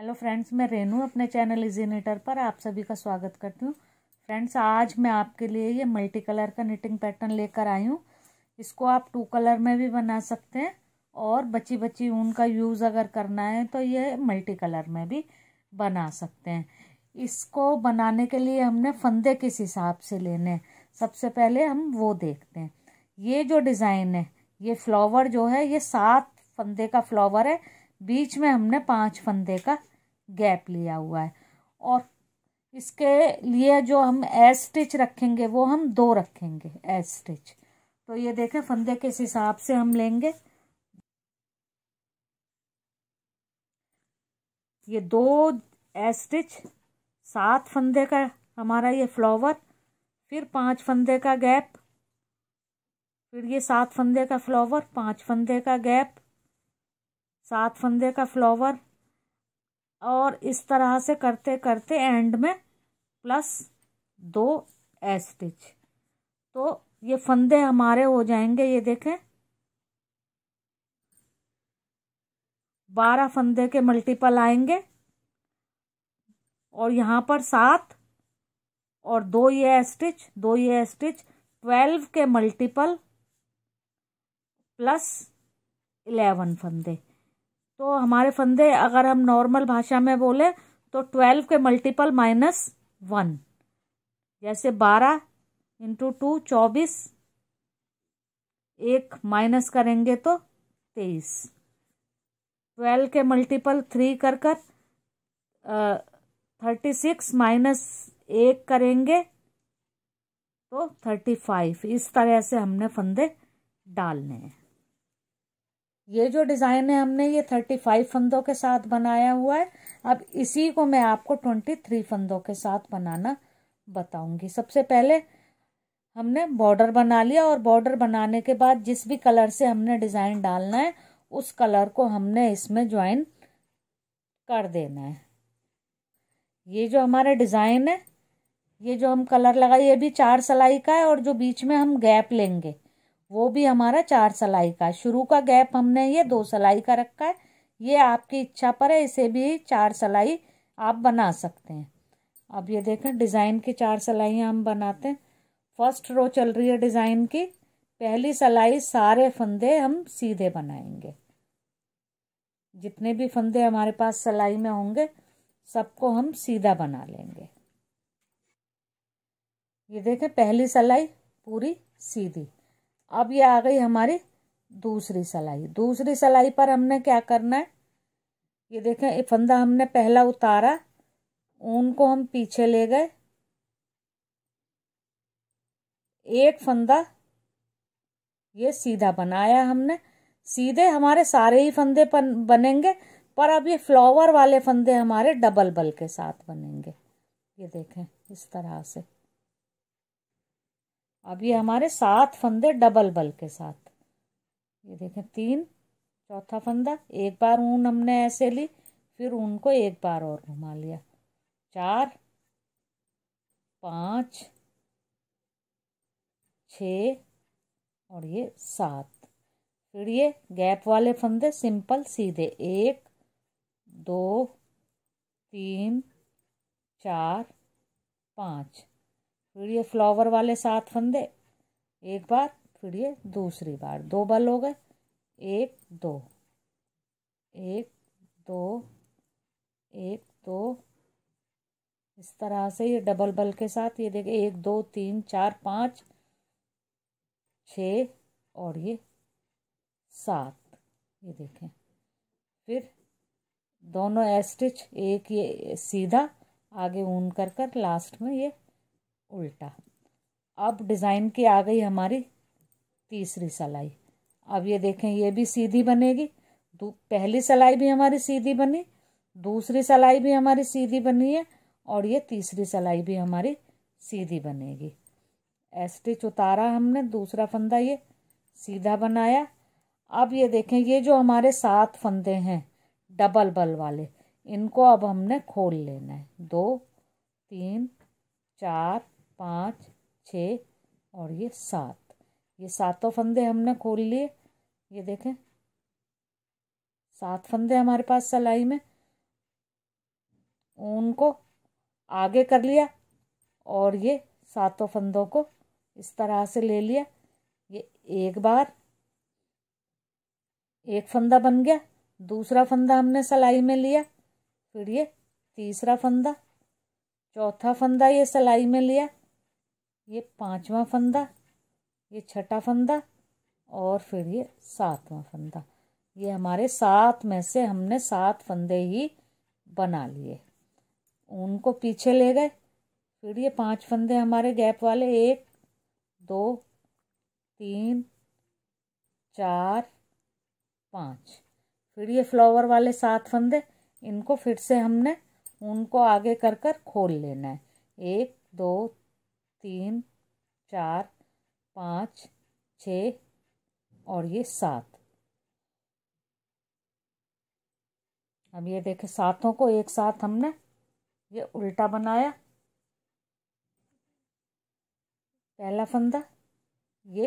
hello friends मैं रेनू अपने channel easy पर आप सभी का स्वागत करती हूँ फ्रेंड्स आज मैं आपके लिए ये मल्टी कलर का निटिंग पैटर्न लेकर आई हूँ इसको आप टू कलर में भी बना सकते हैं और बची बची ऊन का यूज़ अगर करना है तो ये मल्टी कलर में भी बना सकते हैं इसको बनाने के लिए हमने फंदे किस हिसाब से लेने सबसे पहले हम वो देखते हैं ये जो डिज़ाइन है ये फ्लावर जो है ये सात फंदे का फ्लावर है बीच में हमने पांच फंदे का गैप लिया हुआ है और इसके लिए जो हम एस स्टिच रखेंगे वो हम दो रखेंगे एस स्टिच तो ये देखें फंदे के हिसाब से हम लेंगे ये दो एस स्टिच सात फंदे का हमारा ये फ्लावर फिर पांच फंदे का गैप फिर ये सात फंदे का फ्लावर पांच फंदे का गैप सात फंदे का फ्लावर और इस तरह से करते करते एंड में प्लस दो एस्टिच तो ये फंदे हमारे हो जाएंगे ये देखें बारह फंदे के मल्टीपल आएंगे और यहाँ पर सात और दो ये स्टिच दो ये स्टिच ट्वेल्व के मल्टीपल प्लस इलेवन फंदे तो हमारे फंदे अगर हम नॉर्मल भाषा में बोले तो ट्वेल्व के मल्टीपल माइनस वन जैसे बारह इंटू टू चौबीस एक माइनस करेंगे तो तेईस ट्वेल्व के मल्टीपल थ्री कर कर थर्टी सिक्स माइनस एक करेंगे तो थर्टी फाइव इस तरह से हमने फंदे डालने हैं ये जो डिज़ाइन है हमने ये थर्टी फाइव फंदों के साथ बनाया हुआ है अब इसी को मैं आपको ट्वेंटी थ्री फंदों के साथ बनाना बताऊंगी सबसे पहले हमने बॉर्डर बना लिया और बॉर्डर बनाने के बाद जिस भी कलर से हमने डिज़ाइन डालना है उस कलर को हमने इसमें ज्वाइन कर देना है ये जो हमारा डिज़ाइन है ये जो हम कलर लगाए ये भी चार सलाई का है और जो बीच में हम गैप लेंगे वो भी हमारा चार सलाई का शुरू का गैप हमने ये दो सलाई का रखा है ये आपकी इच्छा पर है इसे भी चार सलाई आप बना सकते हैं अब ये देखें डिज़ाइन की चार सलाइयाँ हम बनाते हैं फर्स्ट रो चल रही है डिज़ाइन की पहली सलाई सारे फंदे हम सीधे बनाएंगे जितने भी फंदे हमारे पास सलाई में होंगे सबको हम सीधा बना लेंगे ये देखें पहली सलाई पूरी सीधी अब ये आ गई हमारी दूसरी सलाई दूसरी सलाई पर हमने क्या करना है ये देखें ये फंदा हमने पहला उतारा ऊन को हम पीछे ले गए एक फंदा ये सीधा बनाया हमने सीधे हमारे सारे ही फंदे पन, बनेंगे पर अब ये फ्लावर वाले फंदे हमारे डबल बल के साथ बनेंगे ये देखें इस तरह से अब ये हमारे सात फंदे डबल बल के साथ ये देखें तीन चौथा फंदा एक बार ऊन हमने ऐसे ली फिर ऊन को एक बार और घुमा लिया चार पाँच छ और ये सात फिर ये गैप वाले फंदे सिंपल सीधे एक दो तीन चार पाँच फिर ये फ्लावर वाले सात फंदे एक बार फिर ये दूसरी बार दो बल हो गए एक दो एक दो एक दो इस तरह से ये डबल बल के साथ ये देखें एक दो तीन चार पाँच छ और ये सात ये देखें फिर दोनों एस्टिच एक ये सीधा आगे ऊन कर कर लास्ट में ये उल्टा अब डिज़ाइन की आ गई हमारी तीसरी सलाई अब ये देखें ये भी सीधी बनेगी पहली सलाई भी हमारी सीधी बनी दूसरी सलाई भी हमारी सीधी बनी है और ये तीसरी सलाई भी हमारी सीधी बनेगी एस्टिच उतारा हमने दूसरा फंदा ये सीधा बनाया अब ये देखें ये जो हमारे सात फंदे हैं डबल बल वाले इनको अब हमने खोल लेना है दो तीन चार पाँच छ और ये सात ये सातों तो फंदे हमने खोल लिए ये देखें सात फंदे हमारे पास सलाई में ऊन को आगे कर लिया और ये सातों फंदों को इस तरह से ले लिया ये एक बार एक फंदा बन गया दूसरा फंदा हमने सलाई में लिया फिर ये तीसरा फंदा चौथा फंदा ये सलाई में लिया ये पांचवा फंदा ये छठा फंदा और फिर ये सातवां फंदा ये हमारे सात में से हमने सात फंदे ही बना लिए ऊन को पीछे ले गए फिर ये पांच फंदे हमारे गैप वाले एक दो तीन चार पाँच फिर ये फ्लावर वाले सात फंदे इनको फिर से हमने ऊन को आगे कर कर खोल लेना है एक दो तीन चार पाँच छ और ये सात अब ये देखे सातों को एक साथ हमने ये उल्टा बनाया पहला फंदा ये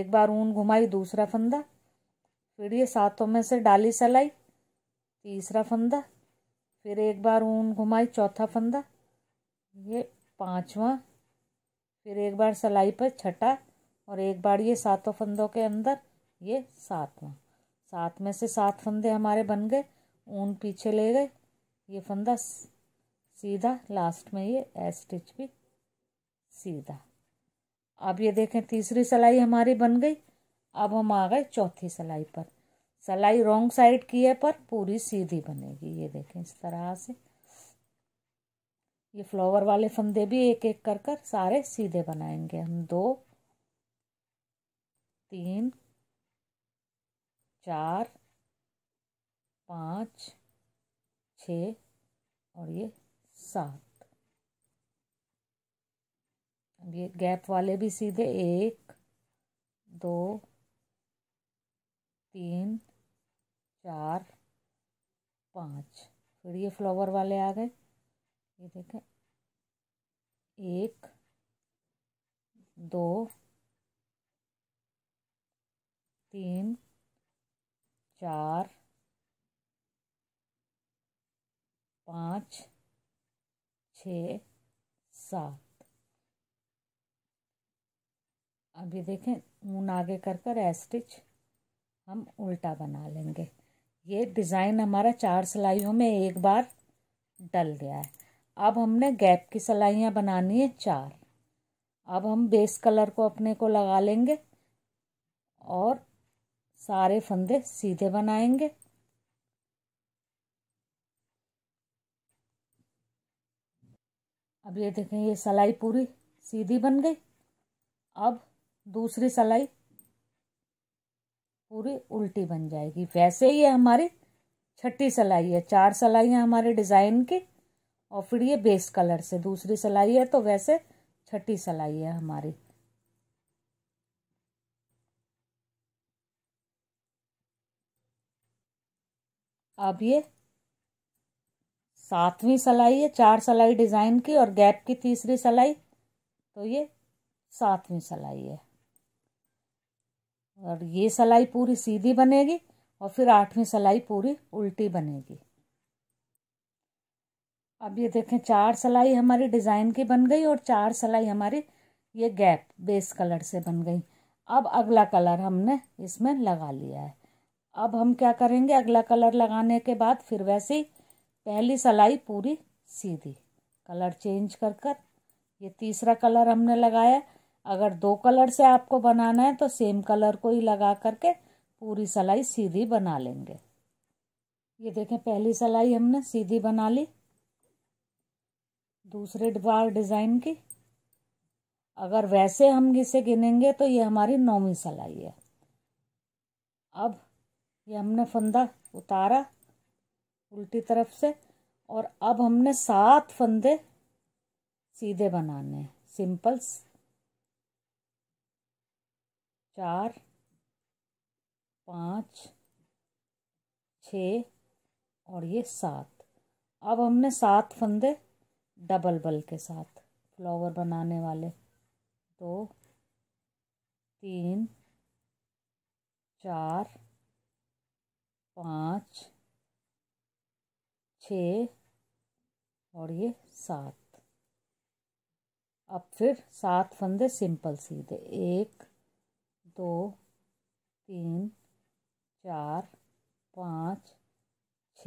एक बार ऊन घुमाई दूसरा फंदा फिर ये सातों में से डाली सलाई तीसरा फंदा फिर एक बार ऊन घुमाई चौथा फंदा ये पांचवा फिर एक बार सिलाई पर छठा और एक बार ये सातों फंदों के अंदर ये सातवां सात में से सात फंदे हमारे बन गए ऊन पीछे ले गए ये फंदा सीधा लास्ट में ये ए स्टिच भी सीधा अब ये देखें तीसरी सिलाई हमारी बन गई अब हम आ गए चौथी सिलाई पर सिलाई रॉन्ग साइड की है पर पूरी सीधी बनेगी ये देखें इस तरह से ये फ्लावर वाले फंदे भी एक एक कर कर सारे सीधे बनाएंगे हम दो तीन चार पाँच छ और ये सात अब ये गैप वाले भी सीधे एक दो तीन चार पाँच फिर ये फ्लावर वाले आ गए ये देखें एक दो तीन चार पाँच छ सात अभी देखें ऊन आगे कर कर एस्टिच हम उल्टा बना लेंगे ये डिज़ाइन हमारा चार सिलाइयों में एक बार डल गया है अब हमने गैप की सलाइयाँ बनानी है चार अब हम बेस कलर को अपने को लगा लेंगे और सारे फंदे सीधे बनाएंगे अब ये देखें ये सलाई पूरी सीधी बन गई अब दूसरी सलाई पूरी उल्टी बन जाएगी वैसे ही हमारी छठी सलाई है चार सलाइयाँ हमारे डिज़ाइन की और फिर ये बेस कलर से दूसरी सिलाई है तो वैसे छठी सलाई है हमारी अब ये सातवीं सलाई है चार सलाई डिज़ाइन की और गैप की तीसरी सलाई तो ये सातवीं सलाई है और ये सलाई पूरी सीधी बनेगी और फिर आठवीं सलाई पूरी उल्टी बनेगी अब ये देखें चार सलाई हमारी डिज़ाइन की बन गई और चार सलाई हमारी ये गैप बेस कलर से बन गई अब अगला कलर हमने इसमें लगा लिया है अब हम क्या करेंगे अगला कलर लगाने के बाद फिर वैसे ही पहली सलाई पूरी सीधी कलर चेंज कर कर ये तीसरा कलर हमने लगाया अगर दो कलर से आपको बनाना है तो सेम कलर को ही लगा करके पूरी सलाई सीधी बना लेंगे ये देखें पहली सलाई हमने सीधी बना ली दूसरे बार डिज़ाइन की अगर वैसे हम इसे गिनेंगे तो ये हमारी नौवीं सलाई है अब ये हमने फंदा उतारा उल्टी तरफ से और अब हमने सात फंदे सीधे बनाने हैं सिंपल्स चार पाँच छ और ये सात अब हमने सात फंदे डबल बल के साथ फ्लावर बनाने वाले दो तीन चार पाँच छ और ये सात अब फिर सात फंदे सिंपल सीधे एक दो तीन चार पाँच छ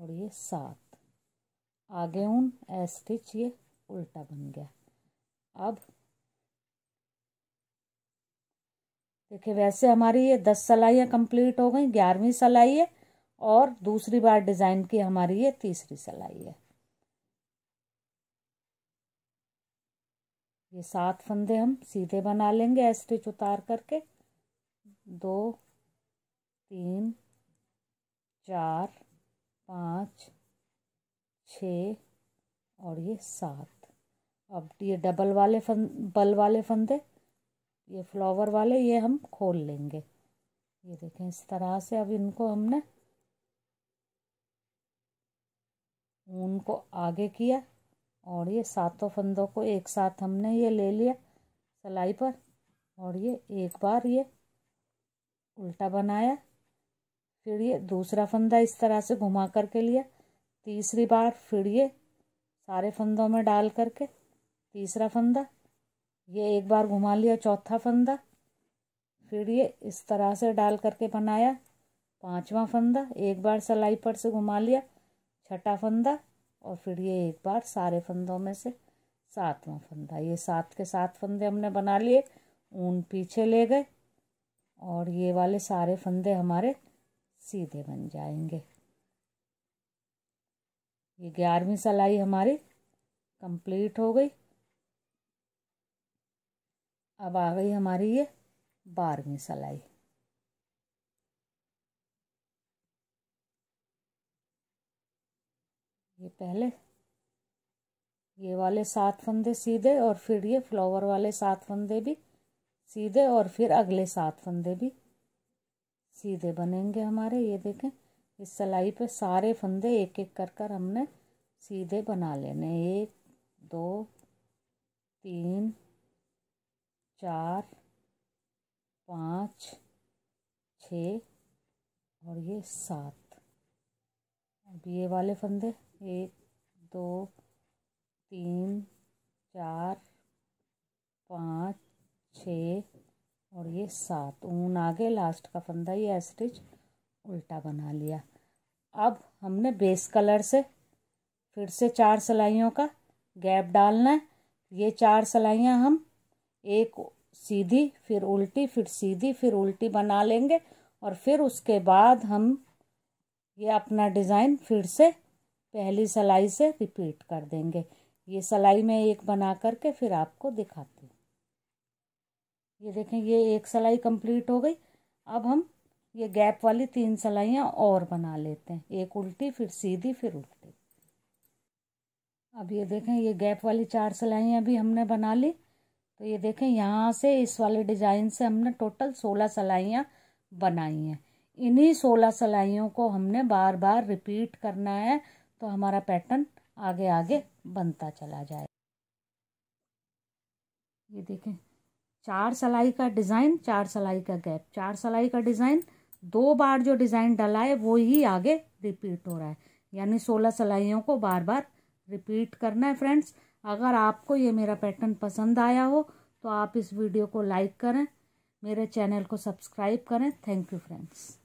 और ये सात आगे उन स्टिच ये उल्टा बन गया अब देखिए वैसे हमारी ये दस सलाइयाँ कंप्लीट हो गई ग्यारहवीं सलाई है और दूसरी बार डिज़ाइन की हमारी ये तीसरी सलाई है ये सात फंदे हम सीधे बना लेंगे स्टिच उतार करके दो तीन चार पाँच छः और ये सात अब ये डबल वाले फन बल वाले फंदे ये फ्लावर वाले ये हम खोल लेंगे ये देखें इस तरह से अब इनको हमने ऊन को आगे किया और ये सातों फंदों को एक साथ हमने ये ले लिया सिलाई पर और ये एक बार ये उल्टा बनाया फिर ये दूसरा फंदा इस तरह से घुमा करके लिया तीसरी बार फिर ये सारे फंदों में डाल करके तीसरा फंदा ये एक बार घुमा लिया चौथा फंदा फिर ये इस तरह से डाल करके बनाया पांचवा फंदा एक बार सलाई पर से घुमा लिया छठा फंदा और फिर ये एक बार सारे फंदों में से सातवां फंदा ये सात के सात फंदे हमने बना लिए ऊन पीछे ले गए और ये वाले सारे फंदे हमारे सीधे बन जाएंगे ये ग्यारहवीं सलाई हमारी कंप्लीट हो गई अब आ गई हमारी ये बारहवीं सलाई ये पहले ये वाले सात फंदे सीधे और फिर ये फ्लावर वाले सात फंदे भी सीधे और फिर अगले सात फंदे भी सीधे बनेंगे हमारे ये देखें इस सिलाई पे सारे फंदे एक एक कर कर हमने सीधे बना लेने एक दो तीन चार पाँच छ और ये सात अब ये वाले फंदे एक दो तीन चार पाँच छ और ये सात ऊन आगे लास्ट का फंदा ये स्टिच उल्टा बना लिया अब हमने बेस कलर से फिर से चार सिलाइयों का गैप डालना है ये चार सलाइयाँ हम एक सीधी फिर उल्टी फिर सीधी फिर उल्टी बना लेंगे और फिर उसके बाद हम ये अपना डिज़ाइन फिर से पहली सिलाई से रिपीट कर देंगे ये सिलाई में एक बना करके फिर आपको दिखाती हूँ ये देखें ये एक सिलाई कंप्लीट हो गई अब हम ये गैप वाली तीन सलाइयाँ और बना लेते हैं एक उल्टी फिर सीधी फिर उल्टी अब ये देखें ये गैप वाली चार सलाइयाँ भी हमने बना ली तो ये देखें यहाँ से इस वाले डिज़ाइन से हमने टोटल सोलह सलाइयाँ बनाई हैं इन्हीं सोलह सलाइयों को हमने बार बार रिपीट करना है तो हमारा पैटर्न आगे आगे बनता चला जाए ये देखें चार सलाई का डिज़ाइन चार सलाई का गैप चार सलाई का डिज़ाइन दो बार जो डिज़ाइन डला है वो ही आगे रिपीट हो रहा है यानी सोलह सलाइयों को बार बार रिपीट करना है फ्रेंड्स अगर आपको ये मेरा पैटर्न पसंद आया हो तो आप इस वीडियो को लाइक करें मेरे चैनल को सब्सक्राइब करें थैंक यू फ्रेंड्स